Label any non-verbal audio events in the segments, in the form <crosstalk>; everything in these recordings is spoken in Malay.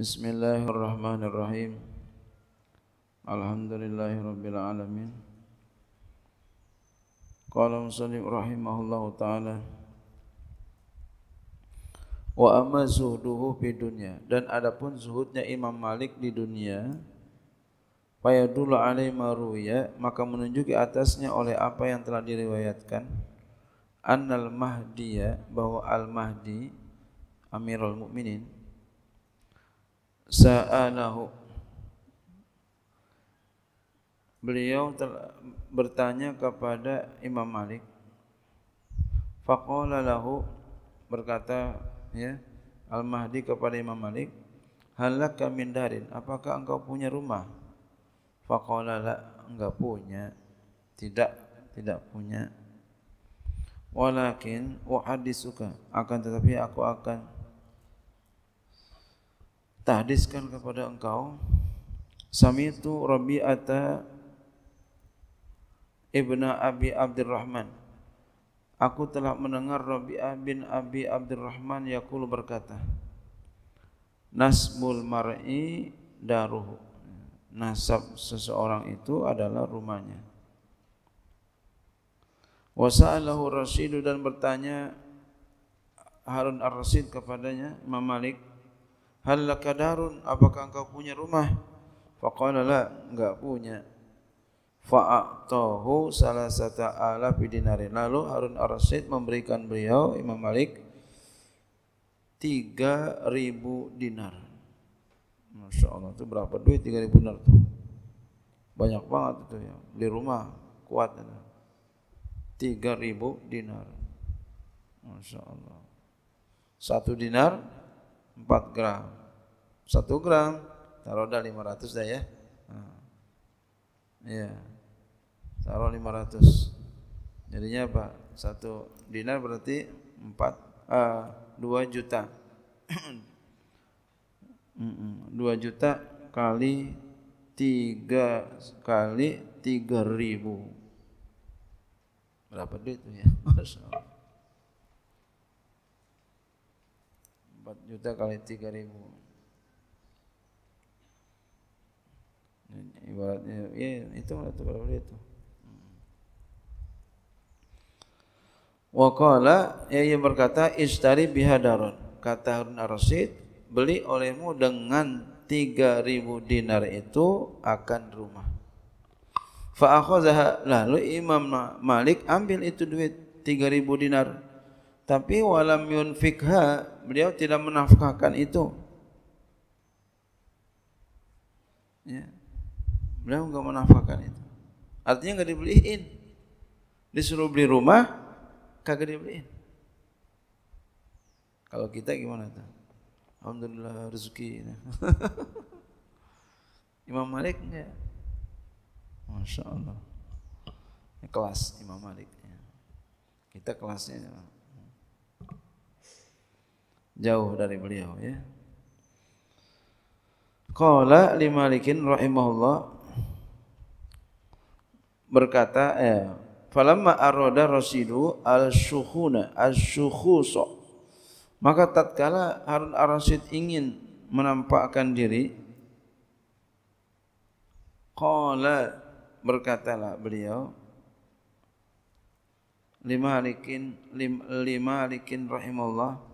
بسم الله الرحمن الرحيم الحمد لله رب العالمين قال مسلم رحمه الله تعالى wa amma zuhduhu fi dunya dan adapun zuhudnya Imam Malik di dunia faya dulu alai maruya maka menunjuki atasnya oleh apa yang telah diriwayatkan annal mahdiya bahwa al mahdi amirul mukminin sa'alahu beliau bertanya kepada Imam Malik faqala lahu berkata ya Al Mahdi kepada Imam Malik halaka min darin apakah engkau punya rumah faqala la enggak punya tidak tidak punya walakin uhadisuka akan tetapi aku akan tahdiskan kepada engkau Sami samitu rabi'ata ibna abi abdurrahman aku telah mendengar rabi'ah bin abi abdurrahman yaqul berkata nasbul mar'i daruhu nasab seseorang itu adalah rumahnya wa sa'alahu rasidu dan bertanya harun ar-rasid kepadanya mamalik hal lakadarun apakah engkau punya rumah faqala la enggak punya fa'atahu salah sata ala bidinari lalu Harun Ar-Rasyid memberikan beliau Imam Malik 3000 dinar Masya Allah itu berapa duit 3000 dinar itu banyak banget itu ya beli rumah kuat 3000 dinar Masya satu dinar 4 gram. 1 gram taruh dah 500 dah ya. Nah. Ya. Taruh 500. Jadinya apa? 1 dinar berarti 4 uh, 2 juta. 2 <clears throat> juta kali 3 kali 3000. Berapa duit tuh ya? <laughs> Masya Allah. 4 juta kali 3 ribu ibaratnya ya itu lah itu kalau itu Wakala ya yang berkata istari bihadaron kata Harun ar Rasid beli olehmu dengan 3000 dinar itu akan rumah. Fa akhadha lalu Imam Malik ambil itu duit 3000 dinar tapi walam yunfikha beliau tidak menafkahkan itu. Ya. Beliau enggak menafkahkan itu. Artinya enggak dibeliin. Disuruh beli rumah kagak dibeliin. Kalau kita gimana tuh? Alhamdulillah rezeki. <laughs> Imam Malik enggak? Masya Allah. Kelas Imam Malik. Ya. Kita kelasnya. Imam. Ya jauh dari beliau ya. Qala li Malikin rahimahullah berkata ya eh, falamma arada rasidu al-shukhuna al-shukhus maka tatkala Harun Ar-Rasyid ingin menampakkan diri qala berkatalah beliau li Malikin li Malikin rahimahullah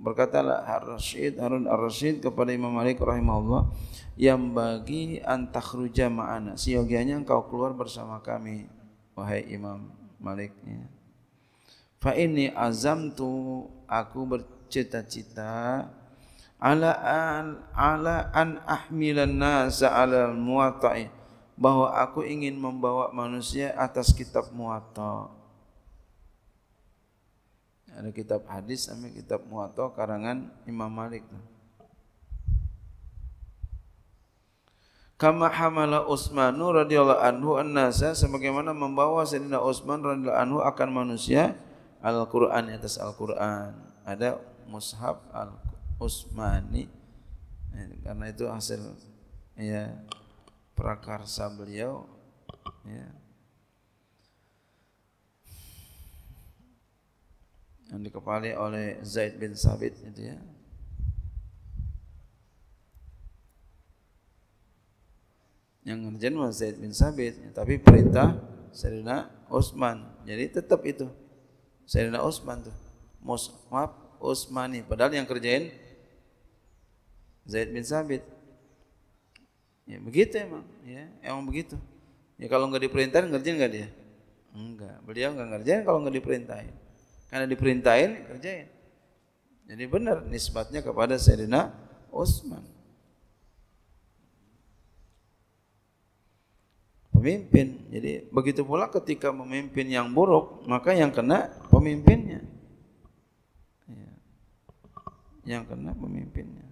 Berkatalah ar Harun ar rasyid kepada Imam Malik rahimahullah Yang bagi antakhruja ma'ana Siogianya engkau keluar bersama kami Wahai Imam Malik Fa ini azam tu aku bercita-cita ala ala an ahmilan nasa ala muwatta bahwa aku ingin membawa manusia atas kitab muwatta ada kitab hadis sama kitab muwatta karangan Imam Malik. Kama hamala Utsmanu radhiyallahu anhu annasa sebagaimana membawa Sayyidina Utsman radhiyallahu anhu akan manusia Al-Qur'an di atas Al-Qur'an. Ada mushaf Al-Utsmani karena itu hasil ya prakarsa beliau ya yang dikepali oleh Zaid bin Sabit itu ya. Yang ngerjain was Zaid bin Sabit, ya, tapi perintah Sayyidina Utsman. Jadi tetap itu Sayyidina Utsman tuh. Mus, maaf, Utsmani. Padahal yang kerjain Zaid bin Sabit. Ya begitu emang, ya. Emang begitu. Ya kalau nggak diperintahin ngerjain nggak dia? Enggak. Beliau nggak ngerjain kalau nggak diperintahin. Karena diperintahin, kerjain. Jadi benar nisbatnya kepada Sayyidina Utsman. Pemimpin. Jadi begitu pula ketika memimpin yang buruk, maka yang kena pemimpinnya. Iya. Yang kena pemimpinnya.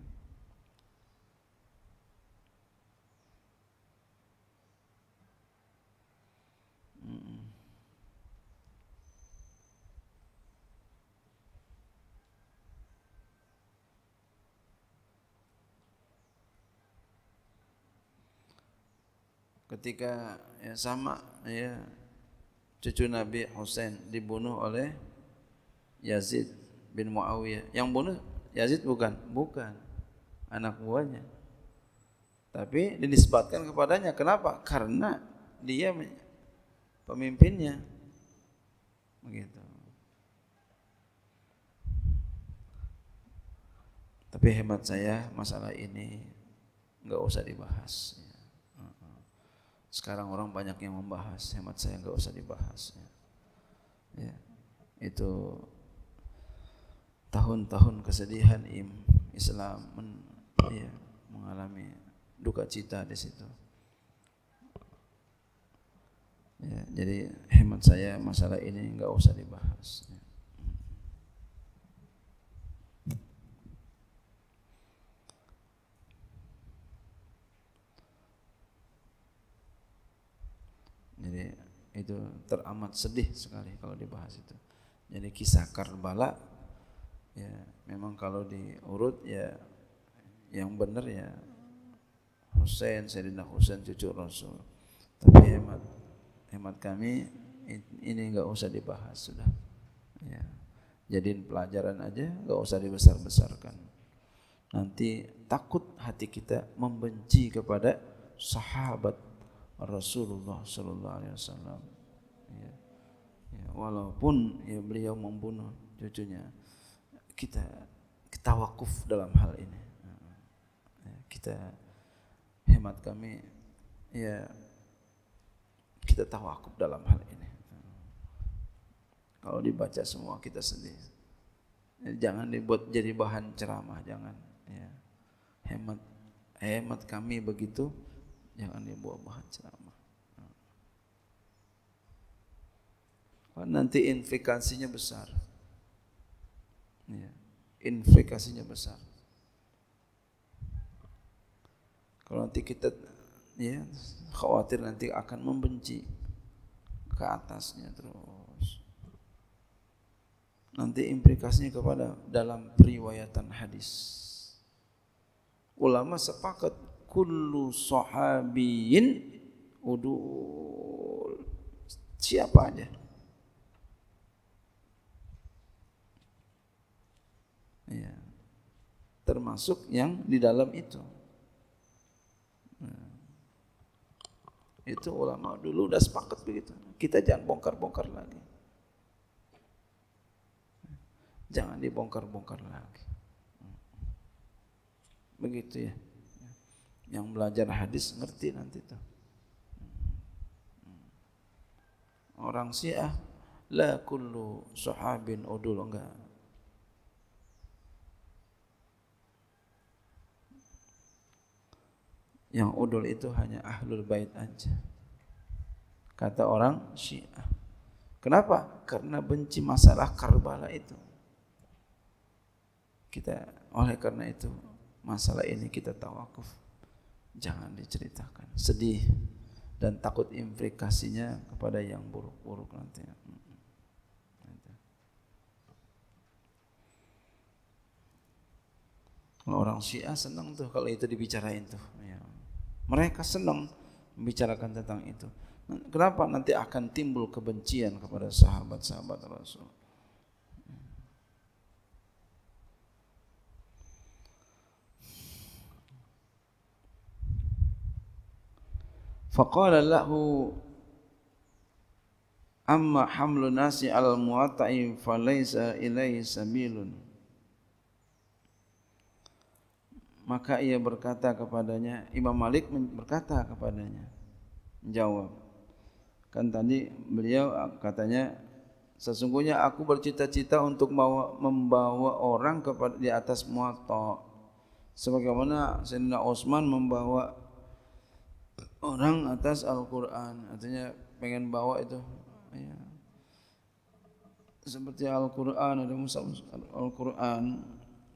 ketika ya sama ya cucu Nabi Husain dibunuh oleh Yazid bin Muawiyah. Yang bunuh Yazid bukan, bukan anak buahnya. Tapi dinisbatkan kepadanya. Kenapa? Karena dia pemimpinnya. Begitu. Tapi hemat saya masalah ini nggak usah dibahas. Ya. Sekarang orang banyak yang membahas, hemat saya enggak usah dibahas. Ya. ya. Itu tahun-tahun kesedihan im Islam men, ya, mengalami duka cita di situ. Ya, jadi hemat saya masalah ini enggak usah dibahas. Ya. Jadi itu teramat sedih sekali kalau dibahas itu. Jadi kisah Karbala ya memang kalau diurut ya yang benar ya Husain, Sayyidina Husain cucu Rasul. Tapi hemat hemat kami ini nggak usah dibahas sudah. Ya. Jadiin pelajaran aja, nggak usah dibesar-besarkan. Nanti takut hati kita membenci kepada sahabat Rasulullah sallallahu alaihi wasallam ya. ya walaupun ya beliau membunuh cucunya kita kita wakuf dalam hal ini ya, kita hemat kami ya kita tawakuf dalam hal ini kalau dibaca semua kita sedih ya, jangan dibuat jadi bahan ceramah jangan ya hemat hemat kami begitu jangan dibuat bahan ceramah. Ha. Nanti implikasinya besar. Ya. Implikasinya besar. Kalau nanti kita ya, khawatir nanti akan membenci ke atasnya terus. Nanti implikasinya kepada dalam periwayatan hadis. Ulama sepakat kullu sahabiyin udul. Siapa aja. Ya. Termasuk yang di dalam itu. Iya. Itu ulama dulu udah sepakat begitu. Kita jangan bongkar-bongkar lagi. Jangan dibongkar-bongkar lagi. Begitu ya. yang belajar hadis ngerti nanti tuh. Orang Syiah la kullu sahabin udul enggak. Yang udul itu hanya ahlul bait aja. Kata orang Syiah. Kenapa? Karena benci masalah Karbala itu. Kita oleh karena itu masalah ini kita tawakuf. jangan diceritakan. Sedih dan takut implikasinya kepada yang buruk-buruk nanti. Kalau orang Syiah senang tuh kalau itu dibicarain tuh. Iya. Mereka senang membicarakan tentang itu. Kenapa nanti akan timbul kebencian kepada sahabat-sahabat Rasul? فقال له أما حمل الناس على المواطع فليس إليه سبيل Maka ia berkata kepadanya, Imam Malik berkata kepadanya, menjawab. Kan tadi beliau ah, katanya, sesungguhnya aku bercita-cita untuk membawa, membawa orang kepada, di atas muatok. Sebagaimana Sayyidina Osman membawa orang atas Al-Quran artinya pengen bawa itu ya. seperti Al-Quran ada Musa Al-Quran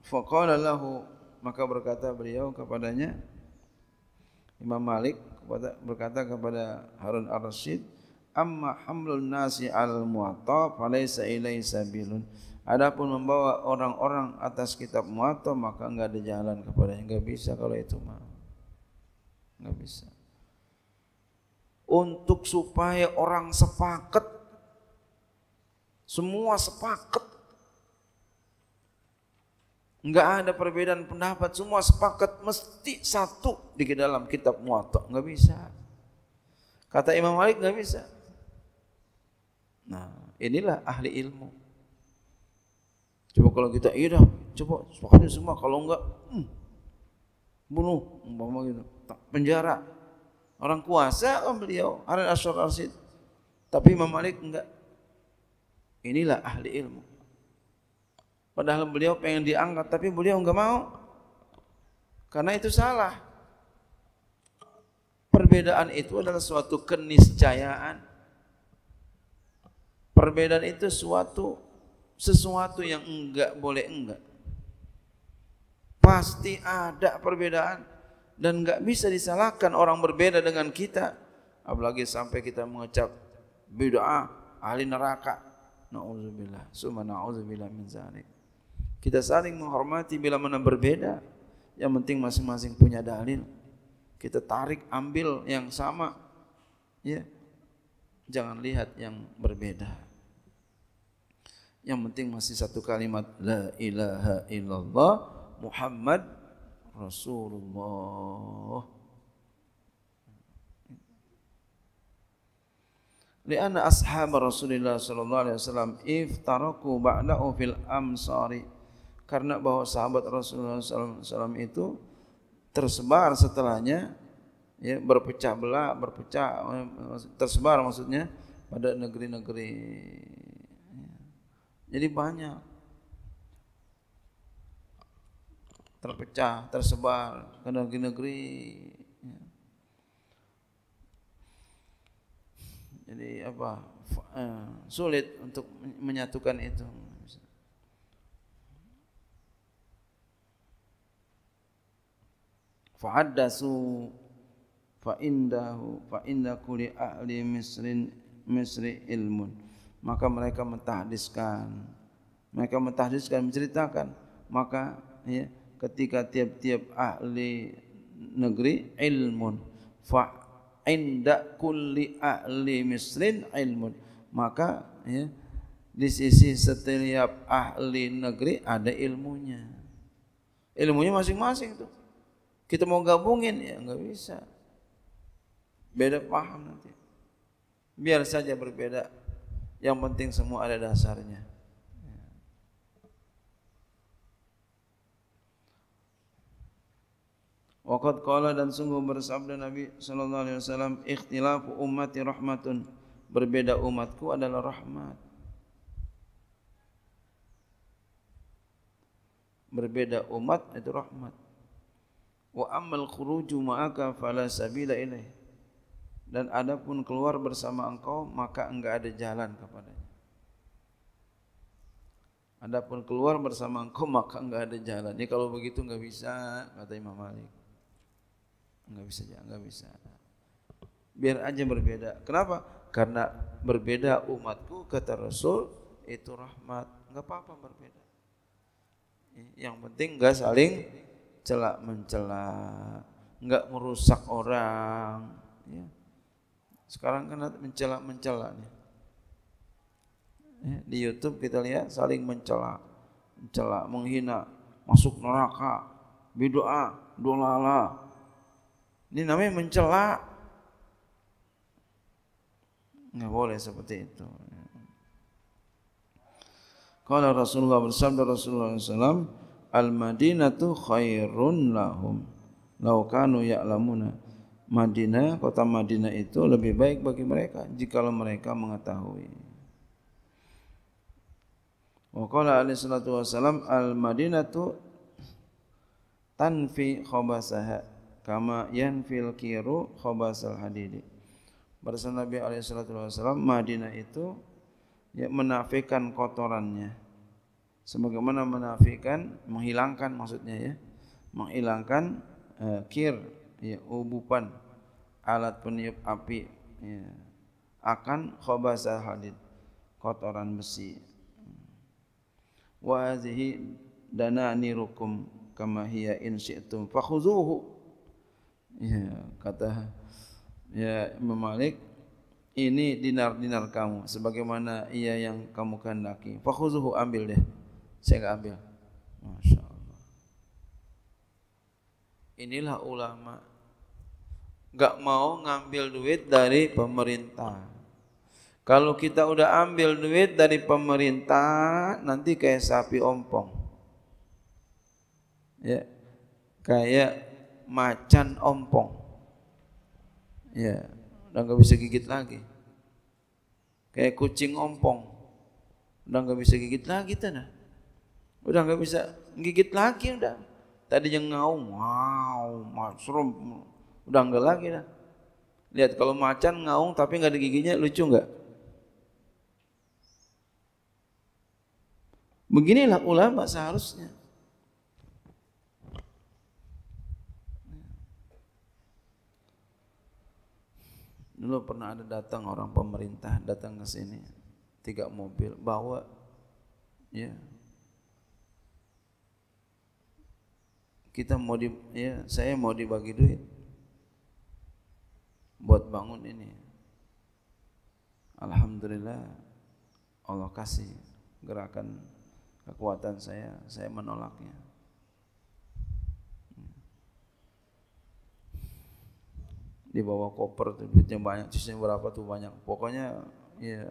faqala lahu maka berkata beliau kepadanya Imam Malik berkata kepada Harun al rasyid amma hamlun nasi al muato falaysa ilai sabilun adapun membawa orang-orang atas kitab Mu'ato maka enggak ada jalan kepadanya enggak bisa kalau itu mah enggak bisa untuk supaya orang sepakat semua sepakat enggak ada perbedaan pendapat semua sepakat mesti satu di dalam kitab muwatta enggak bisa kata Imam Malik enggak bisa nah inilah ahli ilmu coba kalau kita iya dah coba sepakatnya semua kalau enggak hmm, bunuh umpama gitu penjara Orang kuasa kan beliau, Harun Asyur Rasid. Tapi Imam Malik enggak. Inilah ahli ilmu. Padahal beliau pengen diangkat, tapi beliau enggak mau. Karena itu salah. Perbedaan itu adalah suatu keniscayaan. Perbedaan itu suatu sesuatu yang enggak boleh enggak. Pasti ada perbedaan. dan enggak bisa disalahkan orang berbeda dengan kita apalagi sampai kita mengecap bid'ah ahli neraka naudzubillah summa naudzubillah min zalik kita saling menghormati bila mana berbeda yang penting masing-masing punya dalil kita tarik ambil yang sama ya jangan lihat yang berbeda yang penting masih satu kalimat la ilaha illallah muhammad Rasulullah. Lianna ashab Rasulullah sallallahu alaihi wasallam iftaraku ba'dahu fil amsari. Karena bahwa sahabat Rasulullah sallallahu alaihi wasallam itu tersebar setelahnya ya berpecah belah, berpecah tersebar maksudnya pada negeri-negeri. Ya. Jadi banyak terpecah, tersebar ke negeri-negeri. Ya. Jadi apa eh, sulit untuk menyatukan itu. Fahadasu fa indahu fa inda kuli ahli misrin misri ilmun. Maka mereka mentahdiskan, mereka mentahdiskan menceritakan maka ya, ketika tiap-tiap ahli negeri ilmun fa inda kulli ahli misrin ilmun maka ya, di sisi setiap ahli negeri ada ilmunya ilmunya masing-masing itu kita mau gabungin ya enggak bisa beda paham nanti biar saja berbeda yang penting semua ada dasarnya Waqad qala dan sungguh bersabda Nabi sallallahu alaihi wasallam ikhtilafu ummati rahmatun berbeda umatku adalah rahmat berbeda umat itu rahmat wa amal khuruju ma'aka fala sabila ilaih dan adapun keluar bersama engkau maka enggak ada jalan kepada. adapun keluar bersama engkau maka enggak ada jalan ini kalau begitu enggak bisa kata Imam Malik Enggak bisa, ya enggak bisa. Biar aja berbeda. Kenapa? Karena berbeda umatku kata Rasul itu rahmat. Enggak apa-apa berbeda. Yang penting enggak saling celak mencela, enggak merusak orang. Ya. Sekarang kan mencela mencela nih. Ya, di YouTube kita lihat saling mencela, mencela, menghina, masuk neraka, bid'ah, dolala, Ini namanya mencela. Enggak boleh seperti itu. Kala Rasulullah bersabda Rasulullah SAW, Al Madinatu khairun lahum. Lau kanu ya'lamuna. Madinah, kota Madinah itu lebih baik bagi mereka jika mereka mengetahui. Wa qala alaihi salatu wasalam al Madinatu tanfi khabasaha kama yanfil kiru khabasal hadidi. Barisan Nabi SAW, Madinah itu ya, menafikan kotorannya. Sebagaimana menafikan, menghilangkan maksudnya ya. Menghilangkan uh, kir, ya, ubupan, alat peniup api. Ya, akan khabasal hadid, kotoran besi. Wa azihi dana nirukum kama hiya in syi'tum fakhuzuhu. Ya, kata ya Imam Malik, ini dinar-dinar kamu sebagaimana ia yang kamu kehendaki. Fakhuzuhu ambil deh. Saya enggak ambil. Masya Allah. Inilah ulama enggak mau ngambil duit dari pemerintah. Kalau kita udah ambil duit dari pemerintah, nanti kayak sapi ompong. Ya. Kayak macan ompong. Ya, udah nggak bisa gigit lagi. Kayak kucing ompong, udah nggak bisa gigit lagi tanah. Udah nggak bisa gigit lagi udah. Tadi yang ngaung, wow, masrum, udah nggak lagi dah. Lihat kalau macan ngaung tapi nggak ada giginya lucu nggak? Beginilah ulama seharusnya. Dulu pernah ada datang orang pemerintah datang ke sini tiga mobil bawa ya kita mau di ya saya mau dibagi duit buat bangun ini alhamdulillah Allah kasih gerakan kekuatan saya saya menolaknya di bawah koper debitnya duitnya banyak cusnya berapa tuh banyak pokoknya ya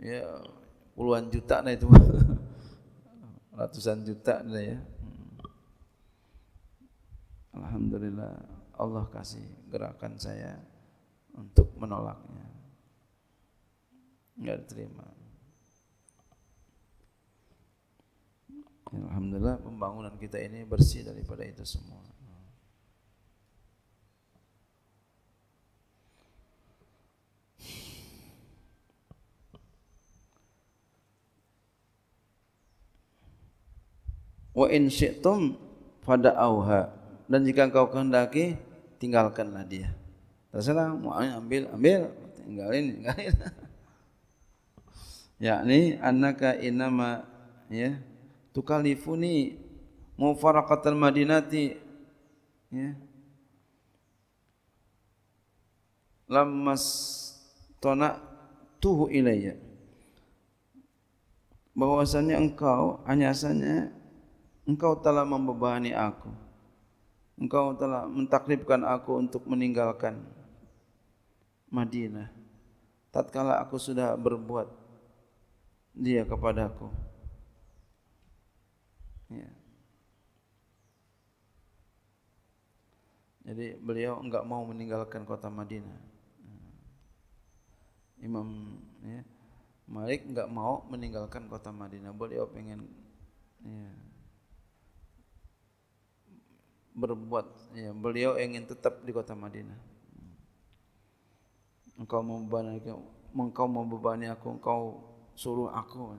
ya puluhan juta nah itu <laughs> ratusan juta dah ya Alhamdulillah Allah kasih gerakan saya untuk menolaknya nggak terima Alhamdulillah pembangunan kita ini bersih daripada itu semua wa in syi'tum pada auha dan jika engkau kehendaki tinggalkanlah dia terserah mau ambil ambil tinggalin tinggalin <laughs> yakni annaka inama ya tukalifuni mufaraqatal madinati ya lammas tona tuhu ilayya bahwasanya engkau hanya engkau telah membebani aku engkau telah mentakribkan aku untuk meninggalkan Madinah tatkala aku sudah berbuat dia kepadaku ya. jadi beliau enggak mau meninggalkan kota Madinah hmm. Imam ya, Malik enggak mau meninggalkan kota Madinah beliau pengen ya, berbuat ya, beliau ingin tetap di kota Madinah engkau membebani aku, engkau membebani aku engkau suruh aku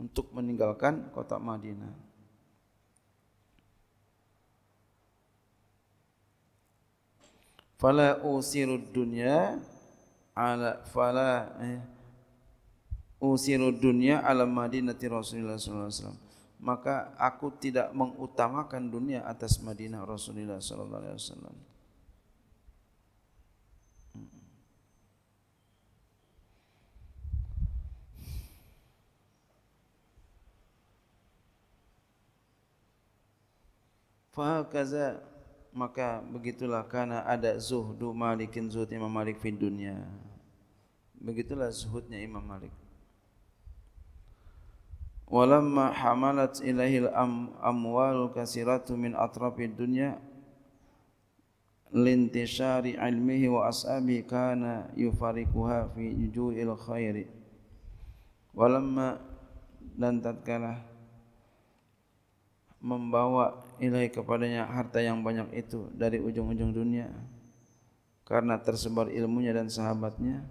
untuk meninggalkan kota Madinah fala usirud dunya ala fala eh, dunya ala madinati rasulullah sallallahu alaihi wasallam maka aku tidak mengutamakan dunia atas Madinah Rasulullah sallallahu alaihi wasallam. Kaza maka begitulah karena ada zuhdu malikin zuhud Imam Malik fi dunia. Begitulah zuhudnya Imam Malik. ولما حملت إليه الأموال كثيرة من أطراف الدنيا لانتشار علمه وأصحابه كان يفارقها في جوء الخير ولما dan tatkala membawa nilai kepadanya harta yang banyak itu dari ujung-ujung dunia karena tersebar ilmunya dan sahabatnya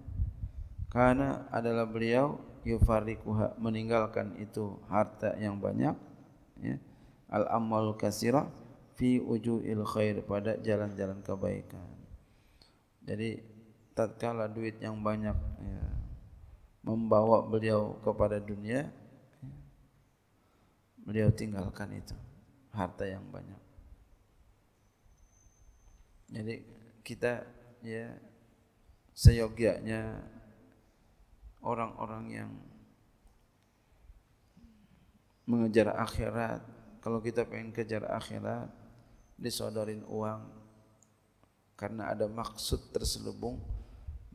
karena adalah beliau yufarikuha meninggalkan itu harta yang banyak ya al amal kasira fi ujuil khair pada jalan-jalan kebaikan jadi tatkala duit yang banyak ya, membawa beliau kepada dunia beliau tinggalkan itu harta yang banyak jadi kita ya seyogianya orang-orang yang mengejar akhirat. Kalau kita pengen kejar akhirat, disodorin uang karena ada maksud terselubung,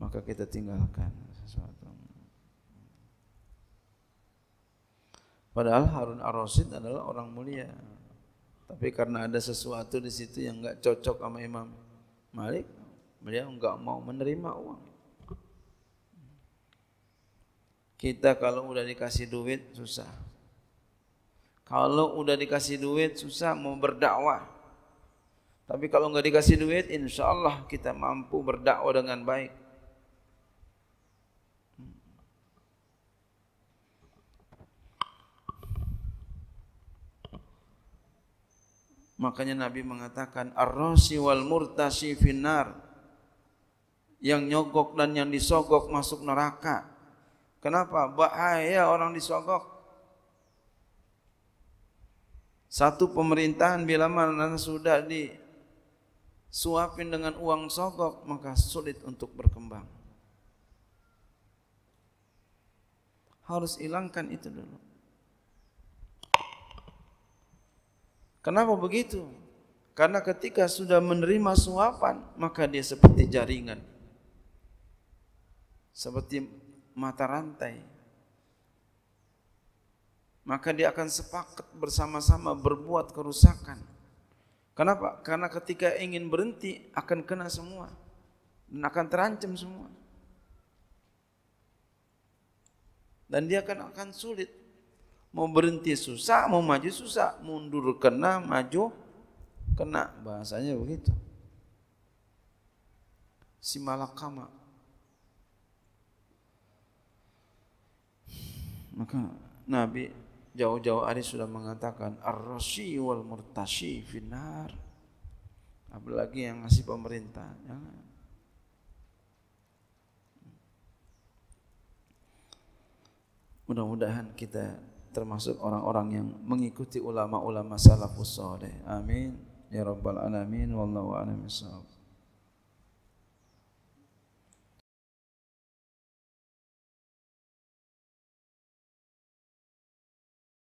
maka kita tinggalkan sesuatu. Padahal Harun Ar-Rasyid adalah orang mulia. Tapi karena ada sesuatu di situ yang enggak cocok sama Imam Malik, beliau enggak mau menerima uang. kita kalau sudah dikasih duit susah. Kalau sudah dikasih duit susah mau berdakwah. Tapi kalau enggak dikasih duit, insya Allah kita mampu berdakwah dengan baik. Makanya Nabi mengatakan Ar-rasi wal murtasi finar Yang nyogok dan yang disogok masuk neraka Kenapa? Bahaya orang disogok. Satu pemerintahan bila mana sudah di suapin dengan uang sogok maka sulit untuk berkembang. Harus hilangkan itu dulu. Kenapa begitu? Karena ketika sudah menerima suapan maka dia seperti jaringan. Seperti mata rantai. Maka dia akan sepakat bersama-sama berbuat kerusakan. Kenapa? Karena ketika ingin berhenti akan kena semua dan akan terancam semua. Dan dia akan akan sulit mau berhenti susah, mau maju susah, mundur kena, maju kena bahasanya begitu. Si malakama maka Nabi jauh-jauh hari sudah mengatakan ar-rasyi wal murtashi finar apalagi yang ngasih pemerintah jangan ya mudah-mudahan kita termasuk orang-orang yang mengikuti ulama-ulama salafus saleh amin ya rabbal alamin wallahu a'lam bissawab